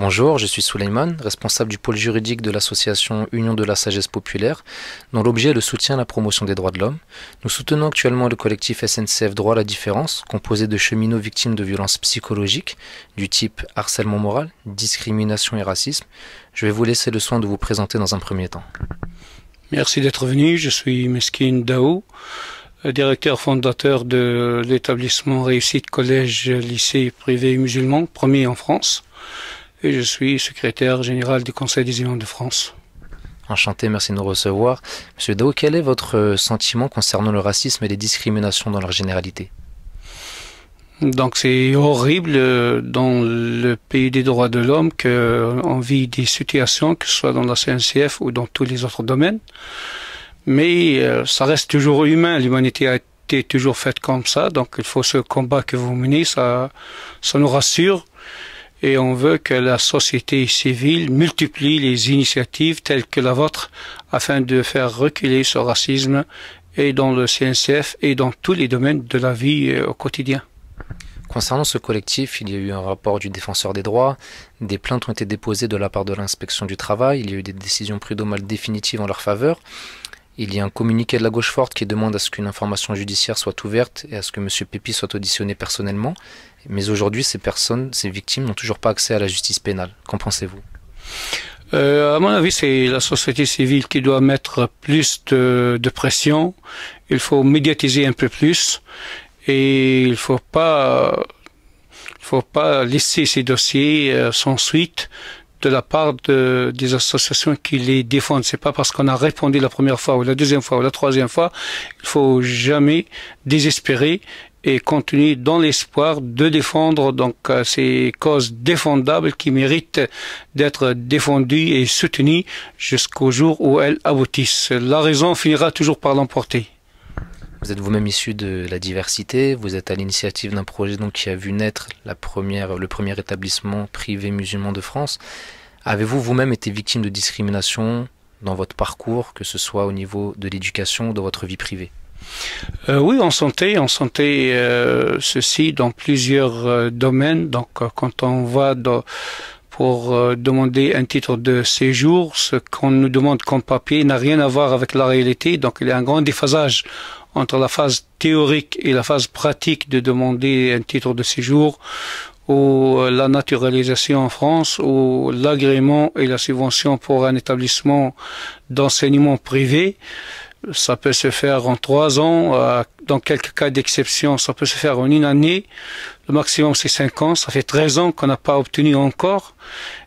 Bonjour, je suis Souleyman, responsable du pôle juridique de l'association Union de la Sagesse Populaire, dont l'objet est le soutien à la promotion des droits de l'homme. Nous soutenons actuellement le collectif SNCF Droit à la différence, composé de cheminots victimes de violences psychologiques du type harcèlement moral, discrimination et racisme. Je vais vous laisser le soin de vous présenter dans un premier temps. Merci d'être venu, je suis Mesquine Daou, directeur fondateur de l'établissement Réussite Collège Lycée Privé Musulman, premier en France et je suis secrétaire général du Conseil des imams de France. Enchanté, merci de nous recevoir. Monsieur Dao, quel est votre sentiment concernant le racisme et les discriminations dans leur généralité donc c'est horrible euh, dans le pays des droits de l'homme qu'on euh, vit des situations, que ce soit dans la CNCF ou dans tous les autres domaines. Mais euh, ça reste toujours humain, l'humanité a été toujours faite comme ça, donc il faut ce combat que vous menez, ça, ça nous rassure et on veut que la société civile multiplie les initiatives telles que la vôtre afin de faire reculer ce racisme et dans le CNCF et dans tous les domaines de la vie euh, au quotidien. Concernant ce collectif, il y a eu un rapport du défenseur des droits, des plaintes ont été déposées de la part de l'inspection du travail, il y a eu des décisions prud'homales définitives en leur faveur. Il y a un communiqué de la gauche forte qui demande à ce qu'une information judiciaire soit ouverte et à ce que M. Pépi soit auditionné personnellement. Mais aujourd'hui, ces personnes, ces victimes n'ont toujours pas accès à la justice pénale. Qu'en pensez-vous euh, à mon avis, c'est la société civile qui doit mettre plus de, pression. Il faut médiatiser un peu plus et il faut pas, faut pas laisser ces dossiers euh, sans suite de la part des associations qui les défendent. C'est pas parce qu'on a répondu la première fois ou la deuxième fois ou la troisième fois, il faut jamais désespérer et continuer dans l'espoir de défendre donc euh, ces causes défendables qui méritent d'être défendues et soutenues jusqu'au jour où elles aboutissent. La raison finira toujours par l'emporter. Vous êtes vous-même issu de la diversité, vous êtes à l'initiative d'un projet donc qui a vu naître la première, le premier établissement privé musulman de France. Avez-vous vous-même été victime de discrimination dans votre parcours, que ce soit au niveau de l'éducation ou de votre vie privée euh, oui, en santé, en santé, euh, ceci dans plusieurs euh, domaines. Donc, euh, quand on va dans, pour euh, demander un titre de séjour, ce qu'on nous demande comme papier n'a rien à voir avec la réalité. Donc, il y a un grand déphasage entre la phase théorique et la phase pratique de demander un titre de séjour ou euh, la naturalisation en France ou l'agrément et la subvention pour un établissement d'enseignement privé ça peut se faire en trois ans, euh, dans quelques cas d'exception, ça peut se faire en une année. Le maximum, c'est cinq ans. Ça fait treize ans qu'on n'a pas obtenu encore.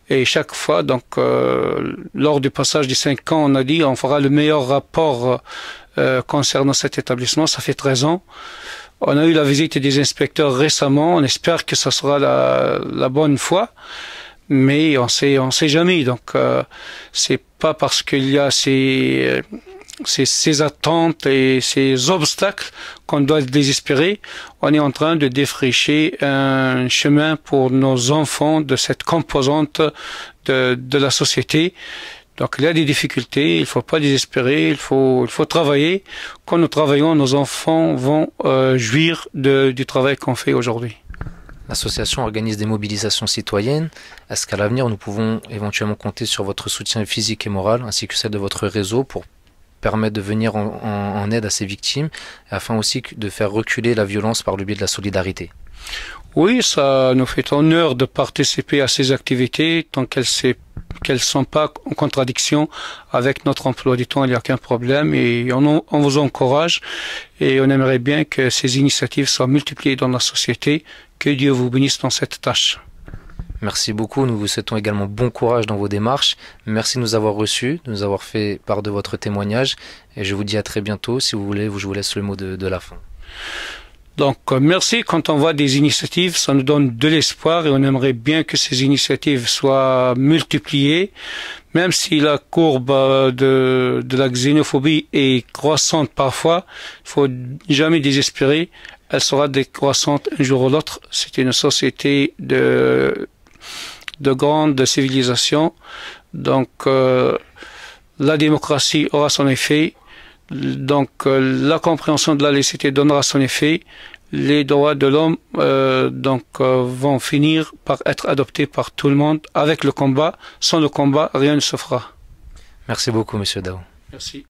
Et chaque fois, donc, euh, lors du passage des cinq ans, on a dit on fera le meilleur rapport euh, concernant cet établissement. Ça fait 13 ans. On a eu la visite des inspecteurs récemment. On espère que ça sera la, la bonne fois mais on sait on sait jamais donc c'est pas parce qu'il y a ces ces, ces attentes et ces obstacles qu'on doit désespérer, on est en train de défricher un chemin pour nos enfants de cette composante de, la société. Donc il y a des difficultés, il ne faut pas désespérer, il faut, il faut travailler. Quand nous travaillons, nos enfants vont euh, jouir de, du travail qu'on fait aujourd'hui. L'association organise des mobilisations citoyennes. Est-ce qu'à l'avenir, nous pouvons éventuellement compter sur votre soutien physique et moral, ainsi que celle de votre réseau, pour permet de venir en, aide à ces victimes, afin aussi de faire reculer la violence par le biais de la solidarité. Oui, ça nous fait honneur de participer à ces activités tant qu'elles ne sont pas en contradiction avec notre emploi du temps, il n'y a aucun problème et on, vous encourage et on aimerait bien que ces initiatives soient multipliées dans la société. Que Dieu vous bénisse dans cette tâche. Merci beaucoup. Nous vous souhaitons également bon courage dans vos démarches. Merci de nous avoir reçus, de nous avoir fait part de votre témoignage. Et je vous dis à très bientôt. Si vous voulez, je vous laisse le mot de, la fin. Donc, euh, merci. Quand on voit des initiatives, ça nous donne de l'espoir et on aimerait bien que ces initiatives soient multipliées, même si la courbe euh, de, la xénophobie est croissante parfois. Il faut jamais désespérer. Elle sera décroissante un jour ou l'autre. C'est une société de de grandes civilisations. Donc euh, la démocratie aura son effet, donc euh, la compréhension de la laïcité donnera son effet, les droits de l'homme euh, donc vont finir par être adoptés par tout le monde avec le combat. Sans le combat, rien ne se fera. Merci beaucoup, Monsieur Dao. Merci.